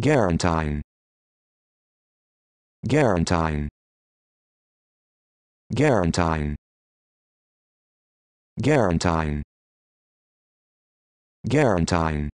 Guarantine. Guarantine. Guarantine. Guarantine. Guarantine.